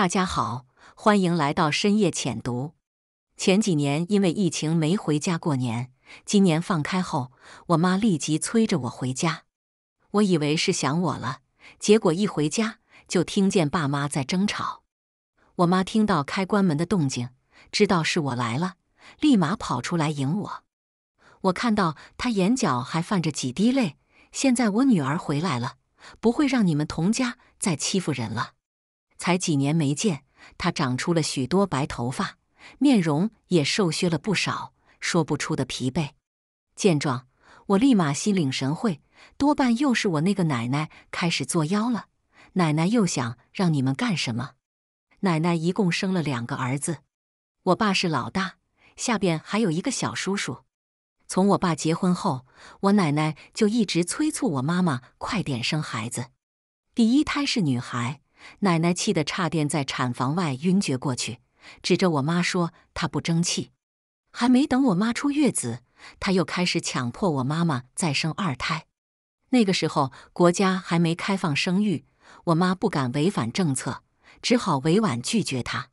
大家好，欢迎来到深夜浅读。前几年因为疫情没回家过年，今年放开后，我妈立即催着我回家。我以为是想我了，结果一回家就听见爸妈在争吵。我妈听到开关门的动静，知道是我来了，立马跑出来迎我。我看到她眼角还泛着几滴泪。现在我女儿回来了，不会让你们童家再欺负人了。才几年没见，他长出了许多白头发，面容也瘦削了不少，说不出的疲惫。见状，我立马心领神会，多半又是我那个奶奶开始作妖了。奶奶又想让你们干什么？奶奶一共生了两个儿子，我爸是老大，下边还有一个小叔叔。从我爸结婚后，我奶奶就一直催促我妈妈快点生孩子。第一胎是女孩。奶奶气得差点在产房外晕厥过去，指着我妈说：“她不争气。”还没等我妈出月子，她又开始强迫我妈妈再生二胎。那个时候国家还没开放生育，我妈不敢违反政策，只好委婉拒绝她。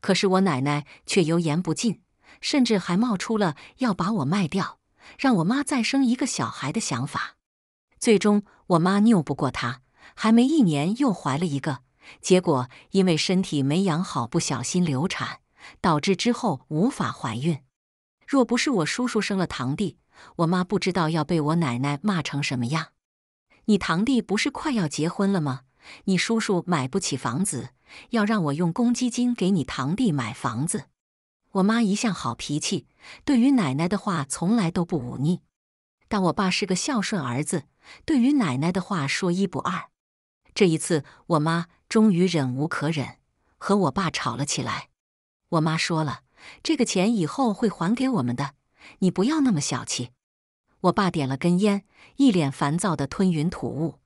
可是我奶奶却油盐不进，甚至还冒出了要把我卖掉，让我妈再生一个小孩的想法。最终，我妈拗不过她。还没一年又怀了一个，结果因为身体没养好，不小心流产，导致之后无法怀孕。若不是我叔叔生了堂弟，我妈不知道要被我奶奶骂成什么样。你堂弟不是快要结婚了吗？你叔叔买不起房子，要让我用公积金给你堂弟买房子。我妈一向好脾气，对于奶奶的话从来都不忤逆，但我爸是个孝顺儿子，对于奶奶的话说一不二。这一次，我妈终于忍无可忍，和我爸吵了起来。我妈说了：“这个钱以后会还给我们的，你不要那么小气。”我爸点了根烟，一脸烦躁的吞云吐雾。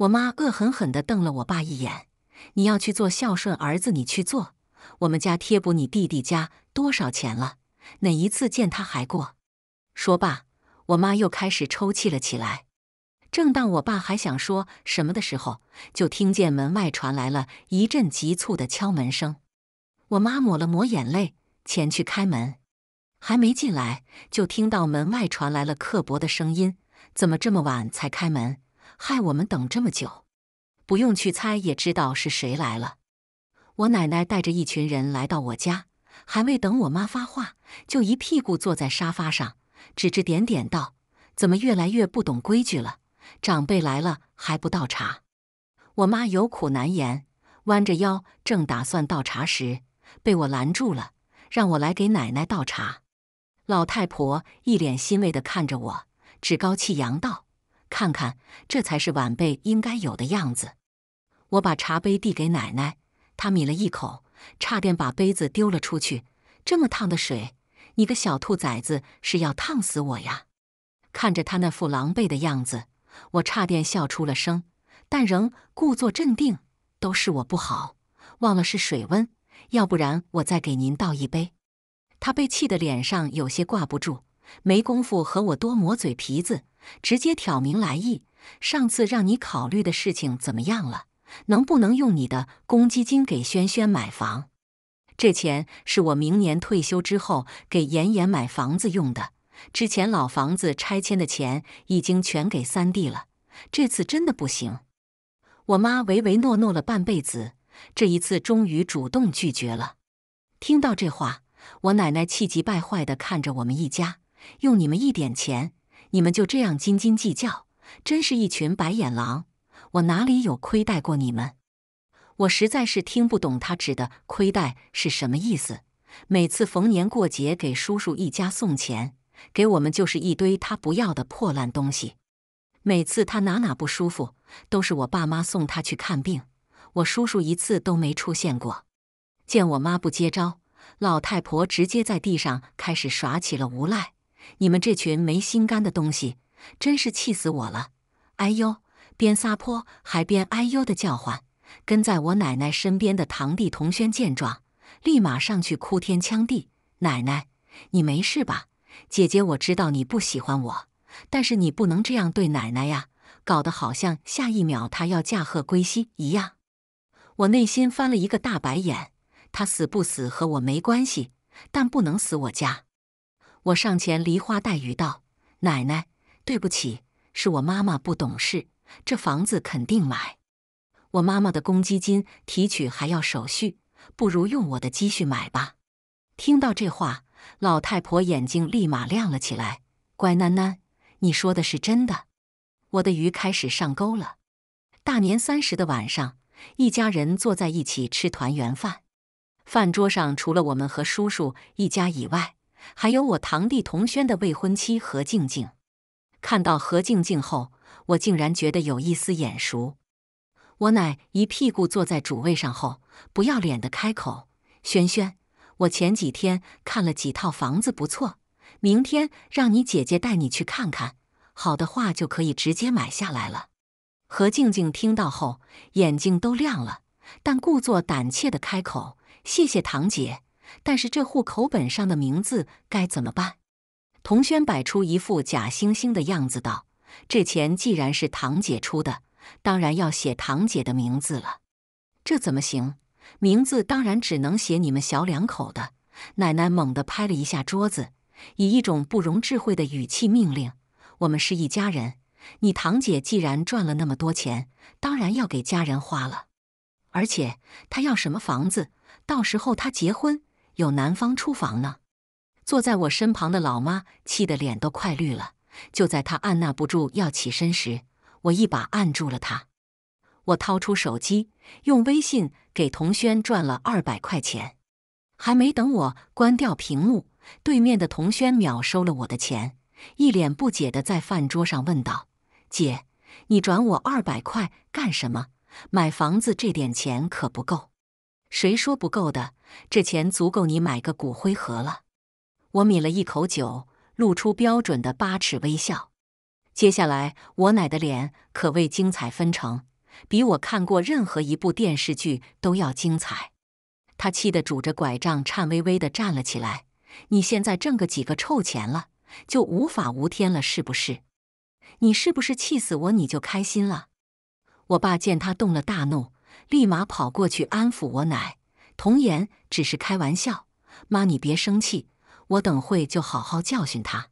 我妈恶狠狠地瞪了我爸一眼：“你要去做孝顺儿子，你去做！我们家贴补你弟弟家多少钱了？哪一次见他还过？”说罢，我妈又开始抽泣了起来。正当我爸还想说什么的时候，就听见门外传来了一阵急促的敲门声。我妈抹了抹眼泪，前去开门，还没进来，就听到门外传来了刻薄的声音：“怎么这么晚才开门，害我们等这么久！”不用去猜，也知道是谁来了。我奶奶带着一群人来到我家，还未等我妈发话，就一屁股坐在沙发上，指指点点道：“怎么越来越不懂规矩了？”长辈来了还不倒茶，我妈有苦难言，弯着腰正打算倒茶时，被我拦住了，让我来给奶奶倒茶。老太婆一脸欣慰地看着我，趾高气扬道：“看看，这才是晚辈应该有的样子。”我把茶杯递给奶奶，她抿了一口，差点把杯子丢了出去。这么烫的水，你个小兔崽子是要烫死我呀！看着她那副狼狈的样子。我差点笑出了声，但仍故作镇定。都是我不好，忘了是水温，要不然我再给您倒一杯。他被气得脸上有些挂不住，没工夫和我多磨嘴皮子，直接挑明来意：上次让你考虑的事情怎么样了？能不能用你的公积金给轩轩买房？这钱是我明年退休之后给妍妍买房子用的。之前老房子拆迁的钱已经全给三弟了，这次真的不行。我妈唯唯诺诺了半辈子，这一次终于主动拒绝了。听到这话，我奶奶气急败坏地看着我们一家，用你们一点钱，你们就这样斤斤计较，真是一群白眼狼！我哪里有亏待过你们？我实在是听不懂他指的亏待是什么意思。每次逢年过节给叔叔一家送钱。给我们就是一堆他不要的破烂东西。每次他哪哪不舒服，都是我爸妈送他去看病，我叔叔一次都没出现过。见我妈不接招，老太婆直接在地上开始耍起了无赖：“你们这群没心肝的东西，真是气死我了！”哎呦，边撒泼还边哎呦的叫唤。跟在我奶奶身边的堂弟童轩见状，立马上去哭天抢地：“奶奶，你没事吧？”姐姐，我知道你不喜欢我，但是你不能这样对奶奶呀！搞得好像下一秒她要驾鹤归西一样。我内心翻了一个大白眼，她死不死和我没关系，但不能死我家。我上前梨花带雨道：“奶奶，对不起，是我妈妈不懂事，这房子肯定买。我妈妈的公积金提取还要手续，不如用我的积蓄买吧。”听到这话。老太婆眼睛立马亮了起来，乖囡囡，你说的是真的？我的鱼开始上钩了。大年三十的晚上，一家人坐在一起吃团圆饭。饭桌上除了我们和叔叔一家以外，还有我堂弟童轩的未婚妻何静静。看到何静静后，我竟然觉得有一丝眼熟。我乃一屁股坐在主位上后，不要脸的开口：“轩轩。”我前几天看了几套房子，不错。明天让你姐姐带你去看看，好的话就可以直接买下来了。何静静听到后，眼睛都亮了，但故作胆怯的开口：“谢谢堂姐，但是这户口本上的名字该怎么办？”童轩摆出一副假惺惺的样子道：“这钱既然是堂姐出的，当然要写堂姐的名字了。这怎么行？”名字当然只能写你们小两口的。奶奶猛地拍了一下桌子，以一种不容置喙的语气命令：“我们是一家人。你堂姐既然赚了那么多钱，当然要给家人花了。而且她要什么房子？到时候她结婚，有男方出房呢。”坐在我身旁的老妈气得脸都快绿了。就在她按捺不住要起身时，我一把按住了她。我掏出手机，用微信。给童轩转了二百块钱，还没等我关掉屏幕，对面的童轩秒收了我的钱，一脸不解的在饭桌上问道：“姐，你转我二百块干什么？买房子这点钱可不够。”“谁说不够的？这钱足够你买个骨灰盒了。”我抿了一口酒，露出标准的八尺微笑。接下来我奶的脸可谓精彩纷呈。比我看过任何一部电视剧都要精彩。他气得拄着拐杖，颤巍巍地站了起来。你现在挣个几个臭钱了，就无法无天了是不是？你是不是气死我你就开心了？我爸见他动了大怒，立马跑过去安抚我奶：“童言只是开玩笑，妈你别生气，我等会就好好教训他。”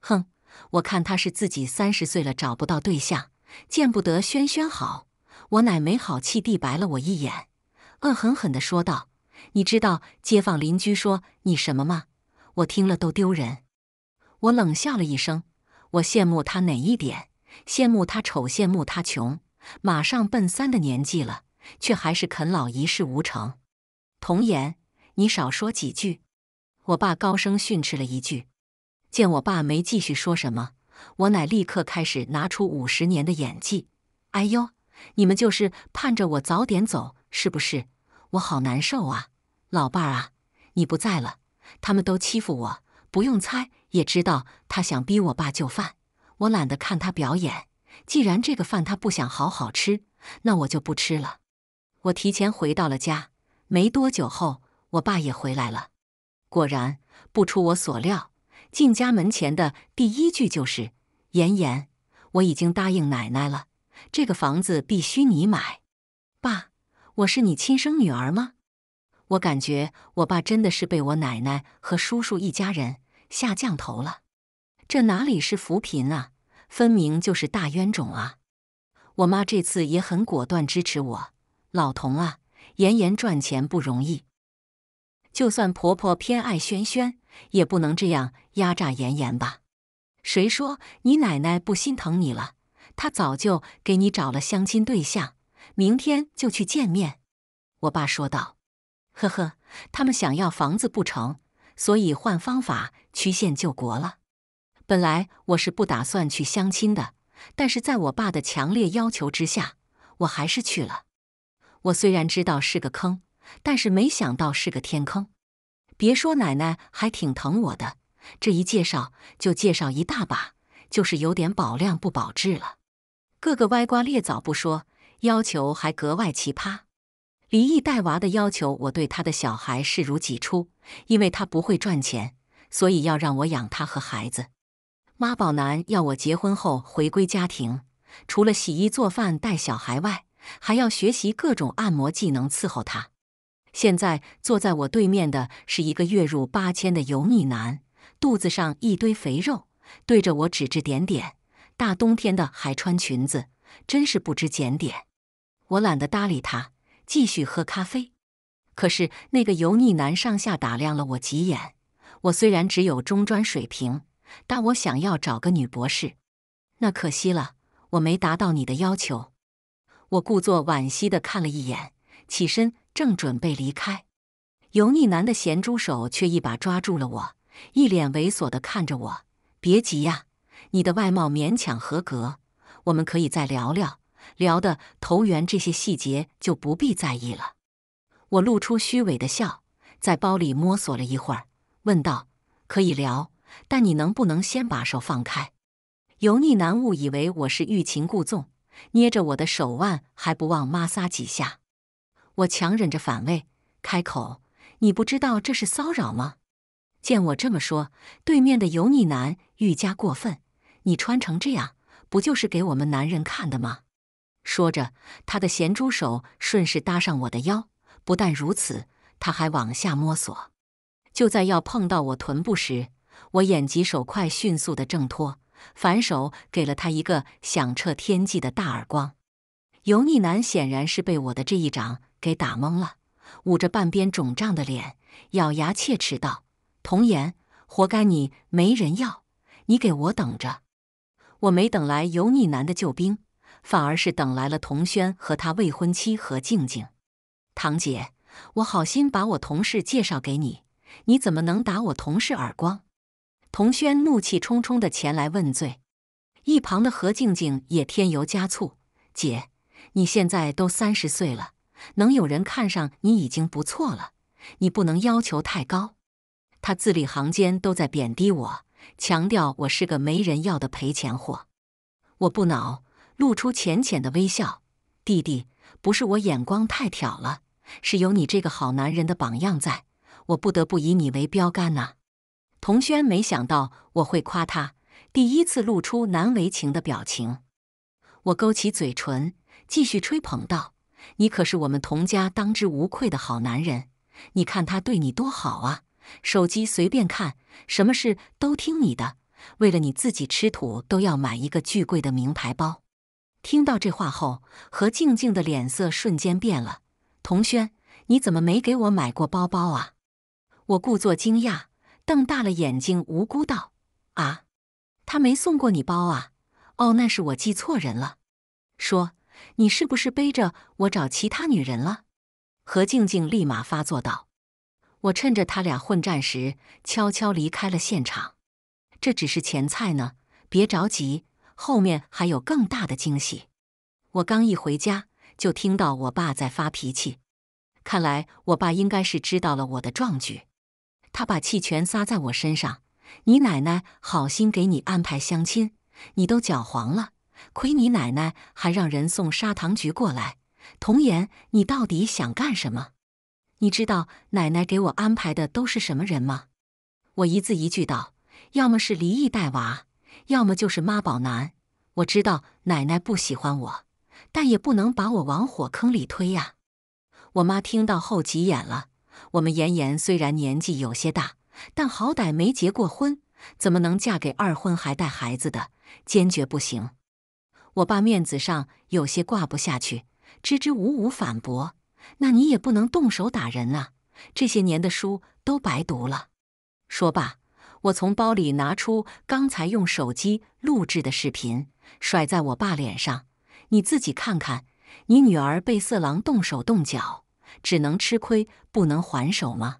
哼，我看他是自己三十岁了找不到对象，见不得轩轩好。我奶没好气地白了我一眼，恶狠狠地说道：“你知道街坊邻居说你什么吗？我听了都丢人。”我冷笑了一声。我羡慕他哪一点？羡慕他丑，羡慕他穷，马上奔三的年纪了，却还是啃老，一事无成。童言，你少说几句。”我爸高声训斥了一句。见我爸没继续说什么，我奶立刻开始拿出五十年的演技。“哎呦！”你们就是盼着我早点走，是不是？我好难受啊，老伴儿啊，你不在了，他们都欺负我。不用猜也知道，他想逼我爸就范。我懒得看他表演。既然这个饭他不想好好吃，那我就不吃了。我提前回到了家，没多久后，我爸也回来了。果然不出我所料，进家门前的第一句就是：“妍妍，我已经答应奶奶了。”这个房子必须你买，爸，我是你亲生女儿吗？我感觉我爸真的是被我奶奶和叔叔一家人下降头了，这哪里是扶贫啊，分明就是大冤种啊！我妈这次也很果断支持我，老童啊，妍妍赚钱不容易，就算婆婆偏爱轩轩，也不能这样压榨妍妍吧？谁说你奶奶不心疼你了？他早就给你找了相亲对象，明天就去见面。我爸说道：“呵呵，他们想要房子不成，所以换方法曲线救国了。本来我是不打算去相亲的，但是在我爸的强烈要求之下，我还是去了。我虽然知道是个坑，但是没想到是个天坑。别说奶奶还挺疼我的，这一介绍就介绍一大把，就是有点保量不保质了。”各个歪瓜裂枣不说，要求还格外奇葩。离异带娃的要求，我对他的小孩视如己出，因为他不会赚钱，所以要让我养他和孩子。妈宝男要我结婚后回归家庭，除了洗衣做饭带小孩外，还要学习各种按摩技能伺候他。现在坐在我对面的是一个月入八千的油腻男，肚子上一堆肥肉，对着我指指点点。大冬天的还穿裙子，真是不知检点。我懒得搭理他，继续喝咖啡。可是那个油腻男上下打量了我几眼。我虽然只有中专水平，但我想要找个女博士。那可惜了，我没达到你的要求。我故作惋惜的看了一眼，起身正准备离开，油腻男的咸猪手却一把抓住了我，一脸猥琐的看着我。别急呀。你的外貌勉强合格，我们可以再聊聊，聊的投缘，这些细节就不必在意了。我露出虚伪的笑，在包里摸索了一会儿，问道：“可以聊，但你能不能先把手放开？”油腻男误以为我是欲擒故纵，捏着我的手腕还不忘抹挲几下。我强忍着反胃，开口：“你不知道这是骚扰吗？”见我这么说，对面的油腻男愈加过分。你穿成这样，不就是给我们男人看的吗？说着，他的咸猪手顺势搭上我的腰。不但如此，他还往下摸索。就在要碰到我臀部时，我眼疾手快，迅速的挣脱，反手给了他一个响彻天际的大耳光。油腻男显然是被我的这一掌给打懵了，捂着半边肿胀的脸，咬牙切齿道：“童颜，活该你没人要，你给我等着。”我没等来油腻男的救兵，反而是等来了童轩和他未婚妻何静静。堂姐，我好心把我同事介绍给你，你怎么能打我同事耳光？童轩怒气冲冲的前来问罪，一旁的何静静也添油加醋：“姐，你现在都三十岁了，能有人看上你已经不错了，你不能要求太高。”他字里行间都在贬低我。强调我是个没人要的赔钱货，我不恼，露出浅浅的微笑。弟弟，不是我眼光太挑了，是有你这个好男人的榜样在，我不得不以你为标杆呐。童轩没想到我会夸他，第一次露出难为情的表情。我勾起嘴唇，继续吹捧道：“你可是我们童家当之无愧的好男人，你看他对你多好啊。”手机随便看，什么事都听你的。为了你自己吃土，都要买一个巨贵的名牌包。听到这话后，何静静的脸色瞬间变了。童轩，你怎么没给我买过包包啊？我故作惊讶，瞪大了眼睛，无辜道：“啊，他没送过你包啊？哦，那是我记错人了。”说：“你是不是背着我找其他女人了？”何静静立马发作道。我趁着他俩混战时，悄悄离开了现场。这只是前菜呢，别着急，后面还有更大的惊喜。我刚一回家，就听到我爸在发脾气。看来我爸应该是知道了我的壮举，他把气全撒在我身上。你奶奶好心给你安排相亲，你都搅黄了，亏你奶奶还让人送砂糖橘过来。童言，你到底想干什么？你知道奶奶给我安排的都是什么人吗？我一字一句道：“要么是离异带娃，要么就是妈宝男。”我知道奶奶不喜欢我，但也不能把我往火坑里推呀。我妈听到后急眼了：“我们妍妍虽然年纪有些大，但好歹没结过婚，怎么能嫁给二婚还带孩子的？坚决不行！”我爸面子上有些挂不下去，支支吾吾反驳。那你也不能动手打人啊！这些年的书都白读了。说罢，我从包里拿出刚才用手机录制的视频，甩在我爸脸上。你自己看看，你女儿被色狼动手动脚，只能吃亏不能还手吗？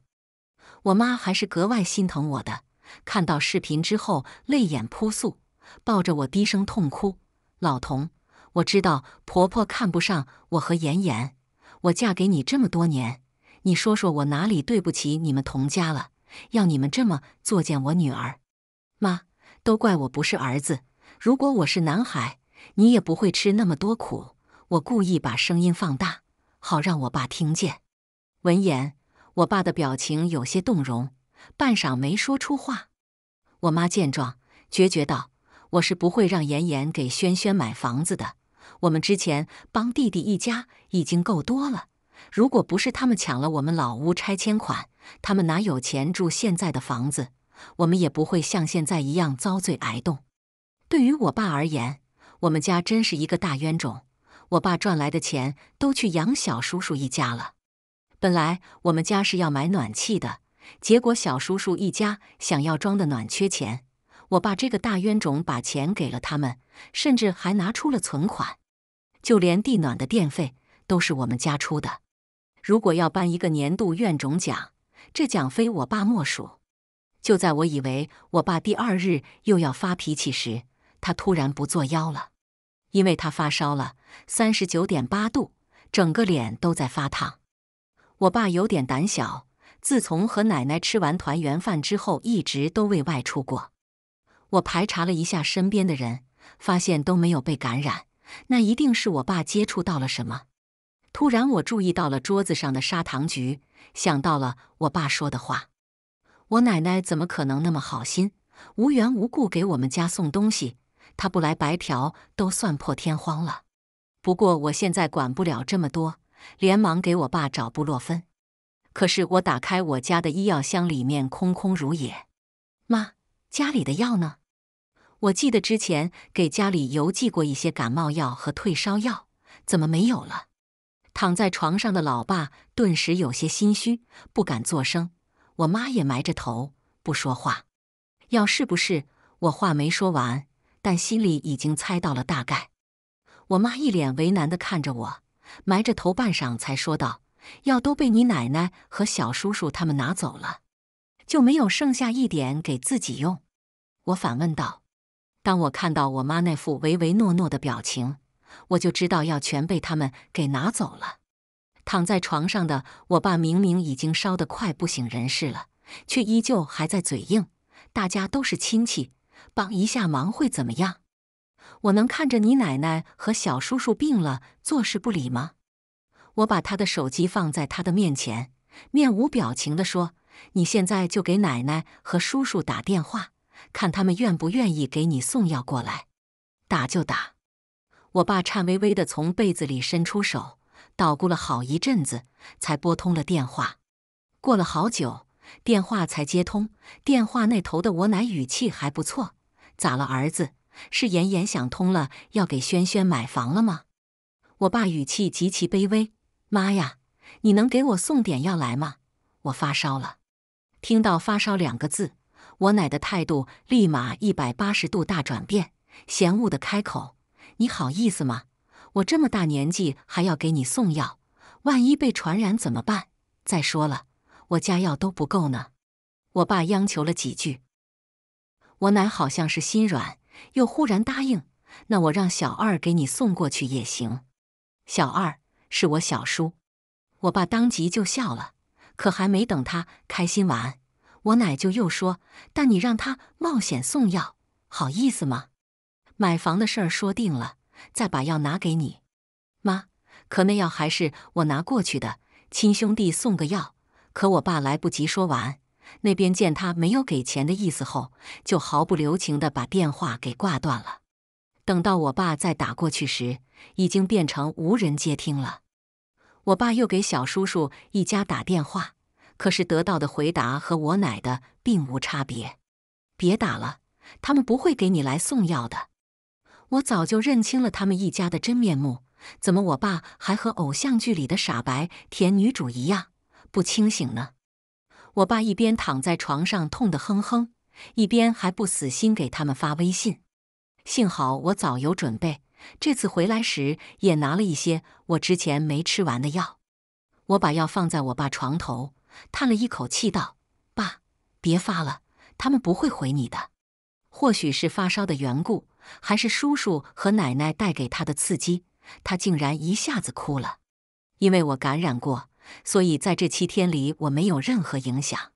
我妈还是格外心疼我的，看到视频之后泪眼扑簌，抱着我低声痛哭。老童，我知道婆婆看不上我和妍妍。我嫁给你这么多年，你说说我哪里对不起你们童家了？要你们这么作践我女儿？妈，都怪我不是儿子。如果我是男孩，你也不会吃那么多苦。我故意把声音放大，好让我爸听见。闻言，我爸的表情有些动容，半晌没说出话。我妈见状，决绝道：“我是不会让妍妍给轩轩买房子的。”我们之前帮弟弟一家已经够多了，如果不是他们抢了我们老屋拆迁款，他们哪有钱住现在的房子？我们也不会像现在一样遭罪挨冻。对于我爸而言，我们家真是一个大冤种。我爸赚来的钱都去养小叔叔一家了。本来我们家是要买暖气的，结果小叔叔一家想要装的暖缺钱，我爸这个大冤种把钱给了他们，甚至还拿出了存款。就连地暖的电费都是我们家出的。如果要颁一个年度院种奖，这奖非我爸莫属。就在我以为我爸第二日又要发脾气时，他突然不作妖了，因为他发烧了，三十九点八度，整个脸都在发烫。我爸有点胆小，自从和奶奶吃完团圆饭之后，一直都未外出过。我排查了一下身边的人，发现都没有被感染。那一定是我爸接触到了什么。突然，我注意到了桌子上的砂糖橘，想到了我爸说的话。我奶奶怎么可能那么好心，无缘无故给我们家送东西？她不来白嫖都算破天荒了。不过我现在管不了这么多，连忙给我爸找布洛芬。可是我打开我家的医药箱，里面空空如也。妈，家里的药呢？我记得之前给家里邮寄过一些感冒药和退烧药，怎么没有了？躺在床上的老爸顿时有些心虚，不敢作声。我妈也埋着头不说话。要是不是我话没说完，但心里已经猜到了大概。我妈一脸为难地看着我，埋着头半晌才说道：“药都被你奶奶和小叔叔他们拿走了，就没有剩下一点给自己用。”我反问道。当我看到我妈那副唯唯诺诺的表情，我就知道要全被他们给拿走了。躺在床上的我爸明明已经烧得快不省人事了，却依旧还在嘴硬。大家都是亲戚，帮一下忙会怎么样？我能看着你奶奶和小叔叔病了坐视不理吗？我把他的手机放在他的面前，面无表情的说：“你现在就给奶奶和叔叔打电话。”看他们愿不愿意给你送药过来，打就打。我爸颤巍巍地从被子里伸出手，捣鼓了好一阵子，才拨通了电话。过了好久，电话才接通。电话那头的我奶语气还不错：“咋了，儿子？是妍妍想通了，要给轩轩买房了吗？”我爸语气极其卑微：“妈呀，你能给我送点药来吗？我发烧了。”听到“发烧”两个字。我奶的态度立马一百八十度大转变，嫌恶的开口：“你好意思吗？我这么大年纪还要给你送药，万一被传染怎么办？再说了，我家药都不够呢。”我爸央求了几句，我奶好像是心软，又忽然答应：“那我让小二给你送过去也行。”小二是我小叔，我爸当即就笑了，可还没等他开心完。我奶就又说：“但你让他冒险送药，好意思吗？买房的事儿说定了，再把药拿给你妈。可那药还是我拿过去的，亲兄弟送个药。可我爸来不及说完，那边见他没有给钱的意思后，就毫不留情地把电话给挂断了。等到我爸再打过去时，已经变成无人接听了。我爸又给小叔叔一家打电话。”可是得到的回答和我奶的并无差别。别打了，他们不会给你来送药的。我早就认清了他们一家的真面目。怎么我爸还和偶像剧里的傻白甜女主一样不清醒呢？我爸一边躺在床上痛得哼哼，一边还不死心给他们发微信。幸好我早有准备，这次回来时也拿了一些我之前没吃完的药。我把药放在我爸床头。叹了一口气，道：“爸，别发了，他们不会回你的。或许是发烧的缘故，还是叔叔和奶奶带给他的刺激，他竟然一下子哭了。因为我感染过，所以在这七天里我没有任何影响。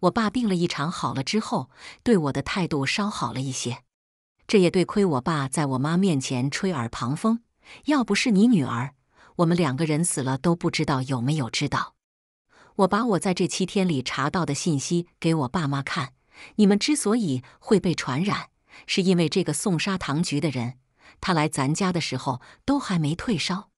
我爸病了一场，好了之后，对我的态度稍好了一些。这也对亏我爸在我妈面前吹耳旁风，要不是你女儿，我们两个人死了都不知道有没有知道。”我把我在这七天里查到的信息给我爸妈看。你们之所以会被传染，是因为这个送砂糖橘的人，他来咱家的时候都还没退烧。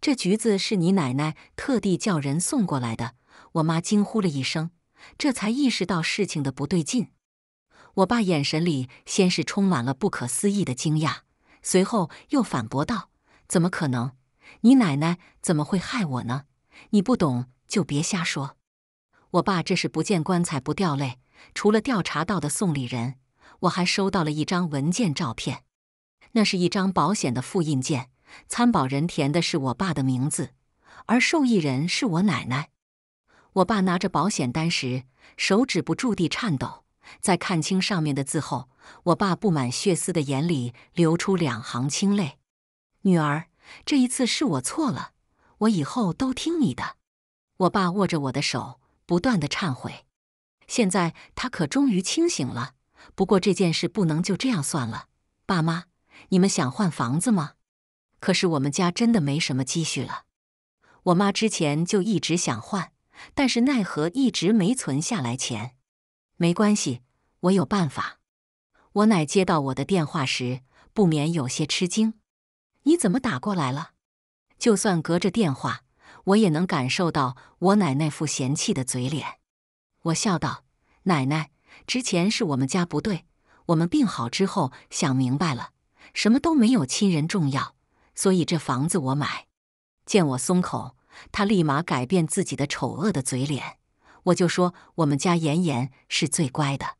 这橘子是你奶奶特地叫人送过来的。我妈惊呼了一声，这才意识到事情的不对劲。我爸眼神里先是充满了不可思议的惊讶，随后又反驳道：“怎么可能？你奶奶怎么会害我呢？你不懂。”就别瞎说！我爸这是不见棺材不掉泪。除了调查到的送礼人，我还收到了一张文件照片，那是一张保险的复印件。参保人填的是我爸的名字，而受益人是我奶奶。我爸拿着保险单时，手指不住地颤抖。在看清上面的字后，我爸布满血丝的眼里流出两行清泪。女儿，这一次是我错了，我以后都听你的。我爸握着我的手，不断的忏悔。现在他可终于清醒了。不过这件事不能就这样算了。爸妈，你们想换房子吗？可是我们家真的没什么积蓄了。我妈之前就一直想换，但是奈何一直没存下来钱。没关系，我有办法。我奶接到我的电话时，不免有些吃惊。你怎么打过来了？就算隔着电话。我也能感受到我奶那副嫌弃的嘴脸，我笑道：“奶奶，之前是我们家不对，我们病好之后想明白了，什么都没有亲人重要，所以这房子我买。”见我松口，他立马改变自己的丑恶的嘴脸，我就说：“我们家妍妍是最乖的，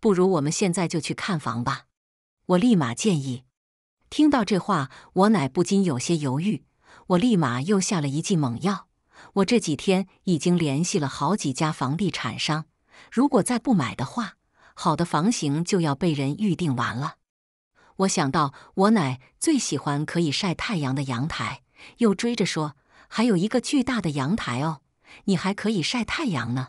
不如我们现在就去看房吧。”我立马建议。听到这话，我奶不禁有些犹豫。我立马又下了一剂猛药。我这几天已经联系了好几家房地产商，如果再不买的话，好的房型就要被人预定完了。我想到我奶最喜欢可以晒太阳的阳台，又追着说：“还有一个巨大的阳台哦，你还可以晒太阳呢。”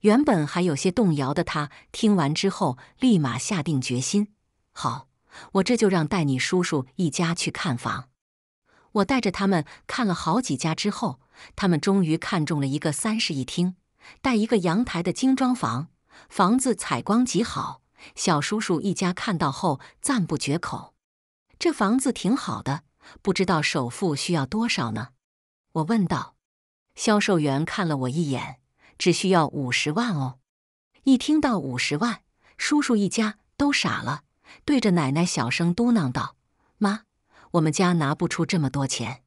原本还有些动摇的他，听完之后立马下定决心：“好，我这就让带你叔叔一家去看房。”我带着他们看了好几家之后，他们终于看中了一个三室一厅带一个阳台的精装房，房子采光极好。小叔叔一家看到后赞不绝口：“这房子挺好的，不知道首付需要多少呢？”我问道。销售员看了我一眼：“只需要五十万哦。”一听到五十万，叔叔一家都傻了，对着奶奶小声嘟囔道：“妈。”我们家拿不出这么多钱，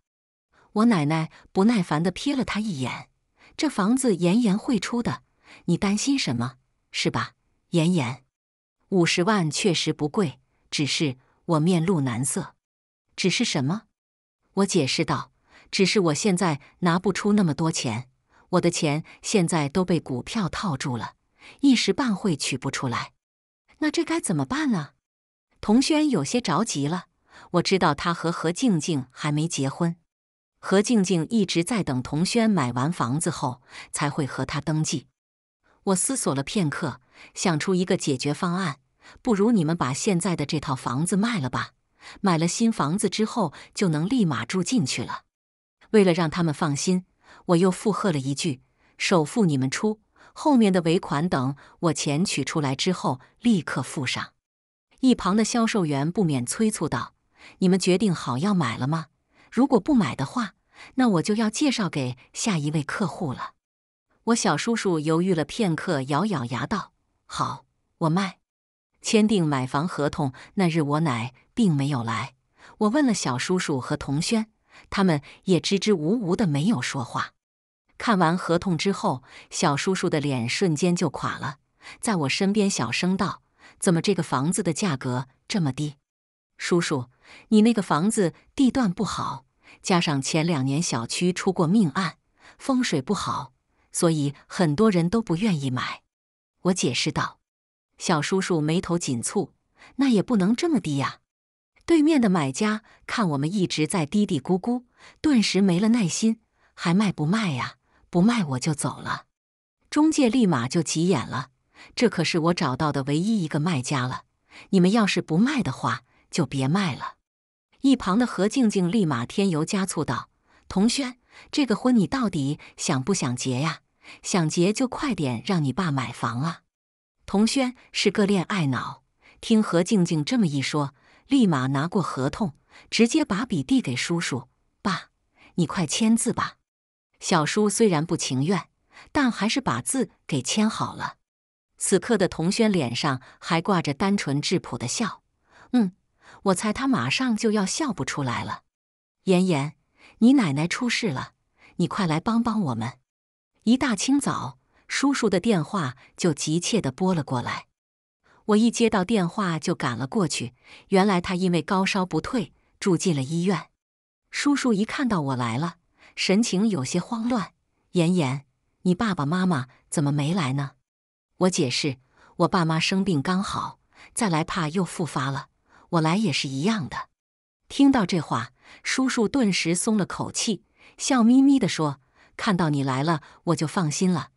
我奶奶不耐烦的瞥了他一眼。这房子妍妍会出的，你担心什么？是吧，妍妍？五十万确实不贵，只是我面露难色。只是什么？我解释道，只是我现在拿不出那么多钱，我的钱现在都被股票套住了，一时半会取不出来。那这该怎么办啊？童轩有些着急了。我知道他和何静静还没结婚，何静静一直在等童轩买完房子后才会和他登记。我思索了片刻，想出一个解决方案：不如你们把现在的这套房子卖了吧，买了新房子之后就能立马住进去了。为了让他们放心，我又附和了一句：“首付你们出，后面的尾款等我钱取出来之后立刻付上。”一旁的销售员不免催促道。你们决定好要买了吗？如果不买的话，那我就要介绍给下一位客户了。我小叔叔犹豫了片刻，咬咬牙道：“好，我卖。”签订买房合同那日，我奶并没有来。我问了小叔叔和童轩，他们也支支吾吾的没有说话。看完合同之后，小叔叔的脸瞬间就垮了，在我身边小声道：“怎么这个房子的价格这么低？”叔叔，你那个房子地段不好，加上前两年小区出过命案，风水不好，所以很多人都不愿意买。我解释道。小叔叔眉头紧蹙：“那也不能这么低呀！”对面的买家看我们一直在嘀嘀咕咕，顿时没了耐心：“还卖不卖呀？不卖我就走了！”中介立马就急眼了：“这可是我找到的唯一一个卖家了，你们要是不卖的话……”就别卖了。一旁的何静静立马添油加醋道：“童轩，这个婚你到底想不想结呀？想结就快点让你爸买房啊！”童轩是个恋爱脑，听何静静这么一说，立马拿过合同，直接把笔递给叔叔：“爸，你快签字吧。”小叔虽然不情愿，但还是把字给签好了。此刻的童轩脸上还挂着单纯质朴的笑，嗯。我猜他马上就要笑不出来了。妍妍，你奶奶出事了，你快来帮帮我们！一大清早，叔叔的电话就急切的拨了过来。我一接到电话就赶了过去。原来他因为高烧不退住进了医院。叔叔一看到我来了，神情有些慌乱。妍妍，你爸爸妈妈怎么没来呢？我解释，我爸妈生病刚好，再来怕又复发了。我来也是一样的。听到这话，叔叔顿时松了口气，笑眯眯地说：“看到你来了，我就放心了。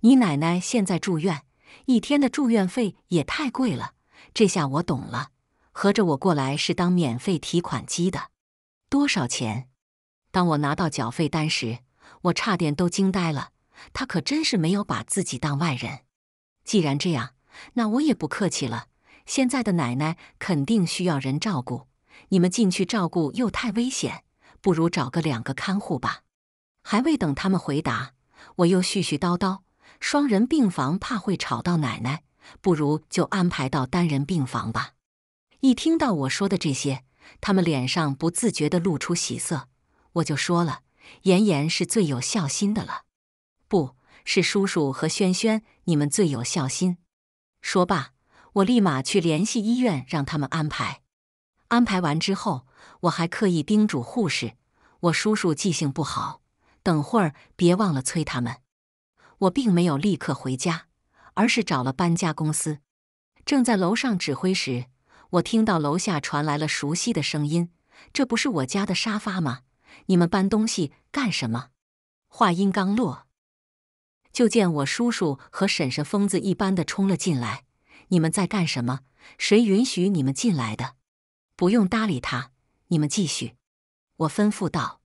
你奶奶现在住院，一天的住院费也太贵了。这下我懂了，合着我过来是当免费提款机的。多少钱？”当我拿到缴费单时，我差点都惊呆了。他可真是没有把自己当外人。既然这样，那我也不客气了。现在的奶奶肯定需要人照顾，你们进去照顾又太危险，不如找个两个看护吧。还未等他们回答，我又絮絮叨叨：“双人病房怕会吵到奶奶，不如就安排到单人病房吧。”一听到我说的这些，他们脸上不自觉地露出喜色。我就说了：“妍妍是最有孝心的了，不是叔叔和轩轩，你们最有孝心。”说罢。我立马去联系医院，让他们安排。安排完之后，我还刻意叮嘱护士：“我叔叔记性不好，等会儿别忘了催他们。”我并没有立刻回家，而是找了搬家公司。正在楼上指挥时，我听到楼下传来了熟悉的声音：“这不是我家的沙发吗？你们搬东西干什么？”话音刚落，就见我叔叔和婶婶疯子一般的冲了进来。你们在干什么？谁允许你们进来的？不用搭理他，你们继续。我吩咐道：“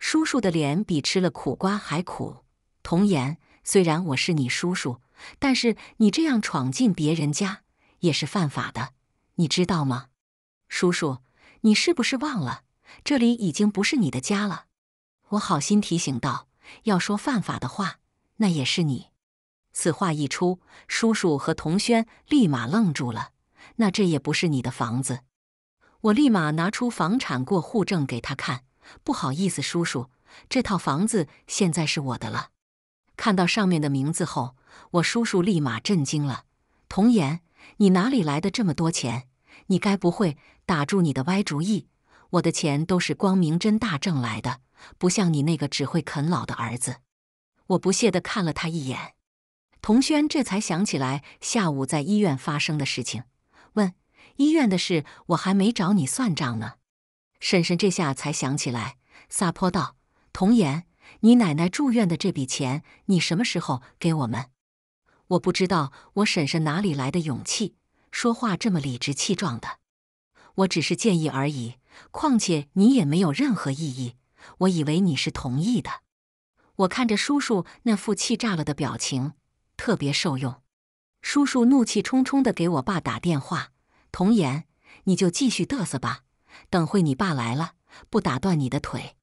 叔叔的脸比吃了苦瓜还苦。”童言，虽然我是你叔叔，但是你这样闯进别人家也是犯法的，你知道吗？叔叔，你是不是忘了这里已经不是你的家了？我好心提醒道：“要说犯法的话，那也是你。”此话一出，叔叔和童轩立马愣住了。那这也不是你的房子？我立马拿出房产过户证给他看。不好意思，叔叔，这套房子现在是我的了。看到上面的名字后，我叔叔立马震惊了。童言，你哪里来的这么多钱？你该不会打住你的歪主意？我的钱都是光明正大挣来的，不像你那个只会啃老的儿子。我不屑的看了他一眼。童轩这才想起来下午在医院发生的事情，问：“医院的事我还没找你算账呢。”婶婶这下才想起来，撒泼道：“童言，你奶奶住院的这笔钱，你什么时候给我们？”我不知道，我婶婶哪里来的勇气，说话这么理直气壮的？我只是建议而已，况且你也没有任何异议，我以为你是同意的。我看着叔叔那副气炸了的表情。特别受用，叔叔怒气冲冲地给我爸打电话：“童言，你就继续嘚瑟吧，等会你爸来了，不打断你的腿。”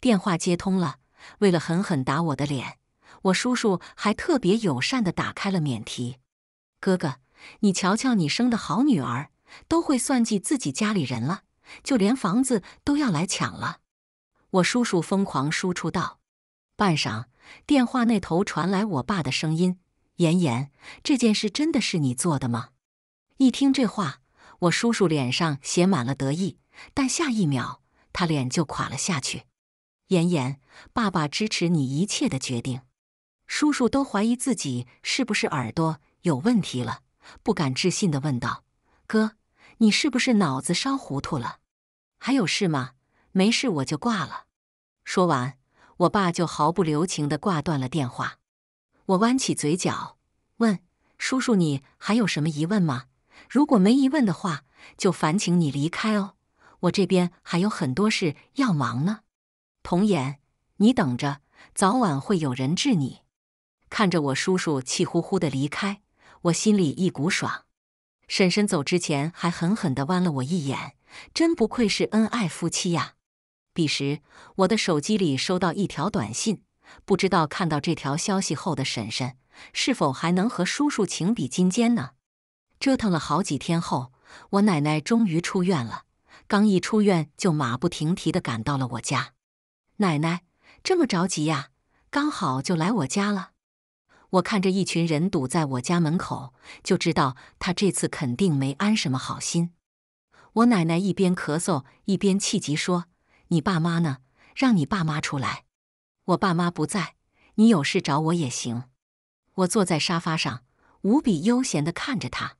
电话接通了，为了狠狠打我的脸，我叔叔还特别友善地打开了免提。“哥哥，你瞧瞧你生的好女儿，都会算计自己家里人了，就连房子都要来抢了。”我叔叔疯狂输出道。半晌，电话那头传来我爸的声音。妍妍，这件事真的是你做的吗？一听这话，我叔叔脸上写满了得意，但下一秒他脸就垮了下去。妍妍，爸爸支持你一切的决定。叔叔都怀疑自己是不是耳朵有问题了，不敢置信的问道：“哥，你是不是脑子烧糊涂了？还有事吗？没事我就挂了。”说完，我爸就毫不留情的挂断了电话。我弯起嘴角，问叔叔：“你还有什么疑问吗？如果没疑问的话，就烦请你离开哦，我这边还有很多事要忙呢。”童言，你等着，早晚会有人治你。看着我叔叔气呼呼的离开，我心里一股爽。婶婶走之前还狠狠地剜了我一眼，真不愧是恩爱夫妻呀。彼时，我的手机里收到一条短信。不知道看到这条消息后的婶婶是否还能和叔叔情比金坚呢？折腾了好几天后，我奶奶终于出院了。刚一出院，就马不停蹄地赶到了我家。奶奶这么着急呀？刚好就来我家了。我看着一群人堵在我家门口，就知道他这次肯定没安什么好心。我奶奶一边咳嗽一边气急说：“你爸妈呢？让你爸妈出来！”我爸妈不在，你有事找我也行。我坐在沙发上，无比悠闲地看着他。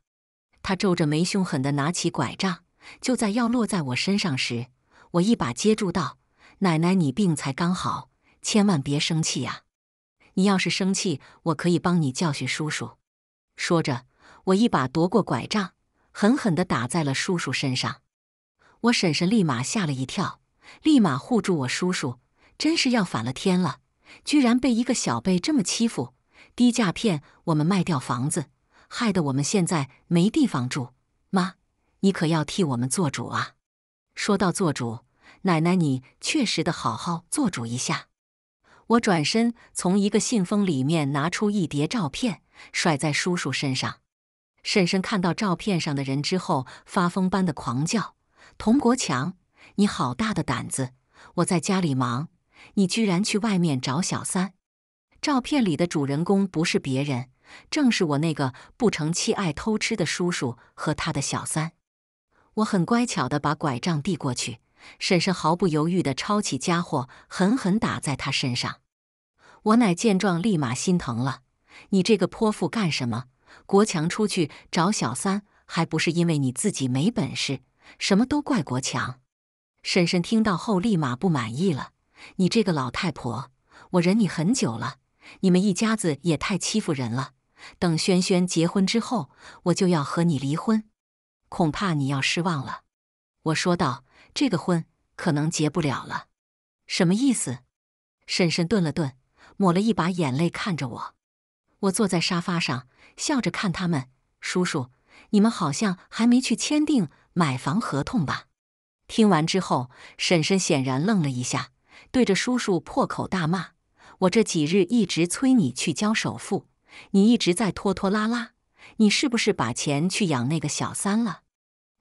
他皱着眉，凶狠地拿起拐杖，就在要落在我身上时，我一把接住，道：“奶奶，你病才刚好，千万别生气呀！你要是生气，我可以帮你教训叔叔。”说着，我一把夺过拐杖，狠狠地打在了叔叔身上。我婶婶立马吓了一跳，立马护住我叔叔。真是要反了天了！居然被一个小辈这么欺负，低价骗我们卖掉房子，害得我们现在没地方住。妈，你可要替我们做主啊！说到做主，奶奶你确实得好好做主一下。我转身从一个信封里面拿出一叠照片，甩在叔叔身上。婶婶看到照片上的人之后，发疯般的狂叫：“童国强，你好大的胆子！我在家里忙。”你居然去外面找小三！照片里的主人公不是别人，正是我那个不成器、爱偷吃的叔叔和他的小三。我很乖巧地把拐杖递过去，婶婶毫不犹豫地抄起家伙，狠狠打在他身上。我奶见状立马心疼了：“你这个泼妇干什么？国强出去找小三，还不是因为你自己没本事？什么都怪国强。”婶婶听到后立马不满意了。你这个老太婆，我忍你很久了。你们一家子也太欺负人了。等轩轩结婚之后，我就要和你离婚，恐怕你要失望了。我说道：“这个婚可能结不了了。”什么意思？婶婶顿了顿，抹了一把眼泪看着我。我坐在沙发上，笑着看他们。叔叔，你们好像还没去签订买房合同吧？听完之后，婶婶显然愣了一下。对着叔叔破口大骂：“我这几日一直催你去交首付，你一直在拖拖拉拉，你是不是把钱去养那个小三了？”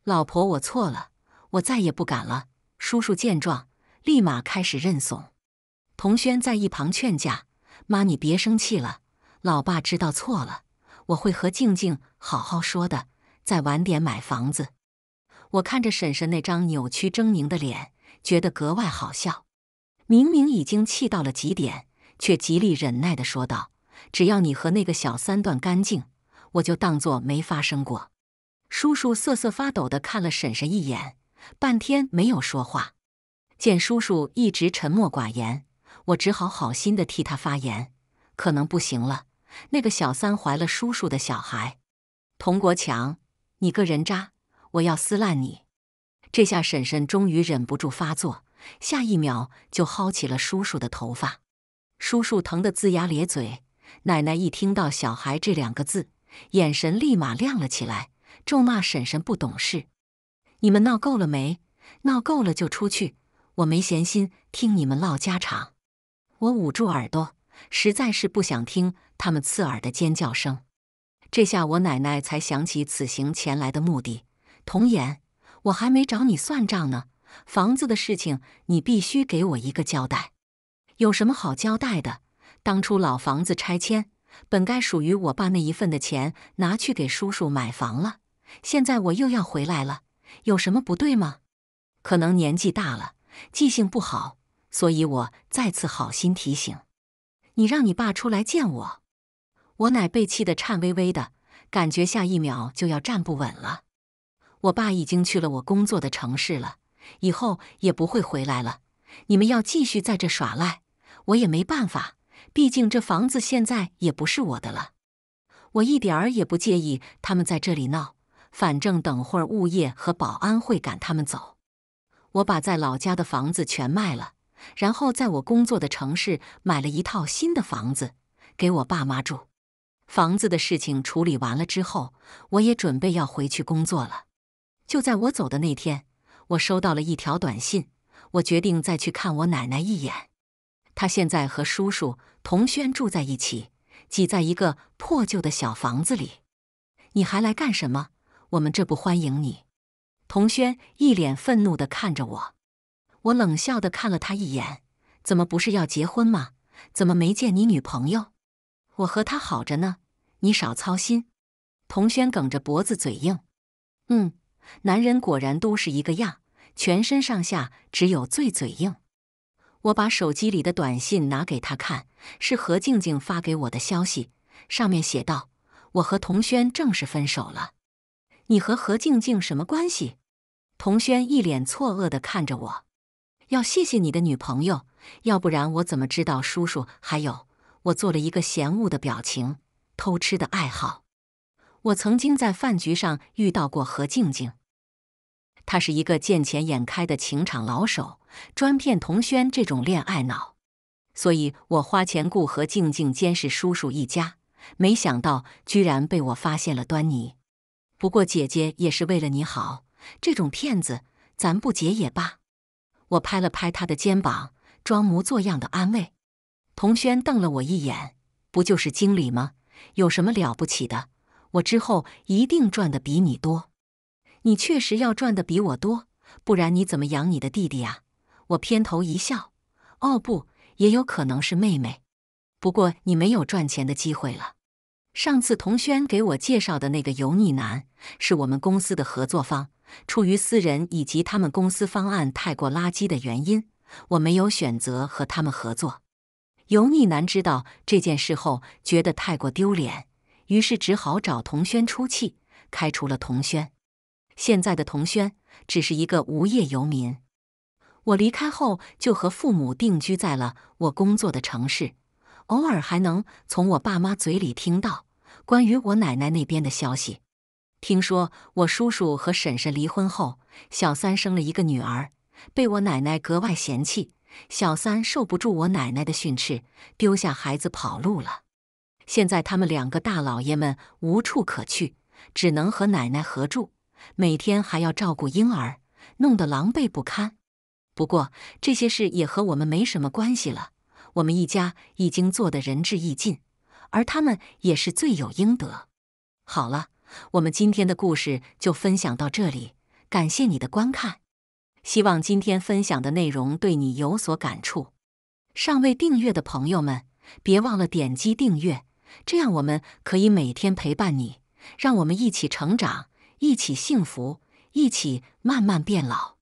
老婆，我错了，我再也不敢了。叔叔见状，立马开始认怂。童轩在一旁劝架：“妈，你别生气了，老爸知道错了，我会和静静好好说的，再晚点买房子。”我看着婶婶那张扭曲狰狞的脸，觉得格外好笑。明明已经气到了极点，却极力忍耐的说道：“只要你和那个小三断干净，我就当做没发生过。”叔叔瑟瑟发抖的看了婶婶一眼，半天没有说话。见叔叔一直沉默寡言，我只好好心的替他发言：“可能不行了，那个小三怀了叔叔的小孩，童国强，你个人渣，我要撕烂你！”这下婶婶终于忍不住发作。下一秒就薅起了叔叔的头发，叔叔疼得龇牙咧嘴。奶奶一听到“小孩”这两个字，眼神立马亮了起来，咒骂婶婶不懂事：“你们闹够了没？闹够了就出去，我没闲心听你们唠家常。”我捂住耳朵，实在是不想听他们刺耳的尖叫声。这下我奶奶才想起此行前来的目的：“童颜，我还没找你算账呢。”房子的事情，你必须给我一个交代。有什么好交代的？当初老房子拆迁，本该属于我爸那一份的钱拿去给叔叔买房了。现在我又要回来了，有什么不对吗？可能年纪大了，记性不好，所以我再次好心提醒你，让你爸出来见我。我奶被气得颤巍巍的，感觉下一秒就要站不稳了。我爸已经去了我工作的城市了。以后也不会回来了。你们要继续在这耍赖，我也没办法。毕竟这房子现在也不是我的了。我一点儿也不介意他们在这里闹，反正等会儿物业和保安会赶他们走。我把在老家的房子全卖了，然后在我工作的城市买了一套新的房子给我爸妈住。房子的事情处理完了之后，我也准备要回去工作了。就在我走的那天。我收到了一条短信，我决定再去看我奶奶一眼。她现在和叔叔童轩住在一起，挤在一个破旧的小房子里。你还来干什么？我们这不欢迎你。童轩一脸愤怒的看着我，我冷笑的看了他一眼。怎么不是要结婚吗？怎么没见你女朋友？我和她好着呢，你少操心。童轩梗着脖子嘴硬。嗯。男人果然都是一个样，全身上下只有最嘴硬。我把手机里的短信拿给他看，是何静静发给我的消息，上面写道：“我和童轩正式分手了。”你和何静静什么关系？童轩一脸错愕地看着我。要谢谢你的女朋友，要不然我怎么知道叔叔？还有，我做了一个嫌恶的表情，偷吃的爱好。我曾经在饭局上遇到过何静静，她是一个见钱眼开的情场老手，专骗童轩这种恋爱脑，所以我花钱雇何静静监视叔叔一家，没想到居然被我发现了端倪。不过姐姐也是为了你好，这种骗子咱不结也罢。我拍了拍他的肩膀，装模作样的安慰。童轩瞪了我一眼：“不就是经理吗？有什么了不起的？”我之后一定赚的比你多，你确实要赚的比我多，不然你怎么养你的弟弟啊？我偏头一笑，哦不，也有可能是妹妹。不过你没有赚钱的机会了。上次童轩给我介绍的那个油腻男是我们公司的合作方，出于私人以及他们公司方案太过垃圾的原因，我没有选择和他们合作。油腻男知道这件事后，觉得太过丢脸。于是只好找童轩出气，开除了童轩。现在的童轩只是一个无业游民。我离开后就和父母定居在了我工作的城市，偶尔还能从我爸妈嘴里听到关于我奶奶那边的消息。听说我叔叔和婶婶离婚后，小三生了一个女儿，被我奶奶格外嫌弃。小三受不住我奶奶的训斥，丢下孩子跑路了。现在他们两个大老爷们无处可去，只能和奶奶合住，每天还要照顾婴儿，弄得狼狈不堪。不过这些事也和我们没什么关系了。我们一家已经做得仁至义尽，而他们也是罪有应得。好了，我们今天的故事就分享到这里，感谢你的观看。希望今天分享的内容对你有所感触。尚未订阅的朋友们，别忘了点击订阅。这样，我们可以每天陪伴你，让我们一起成长，一起幸福，一起慢慢变老。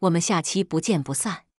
我们下期不见不散。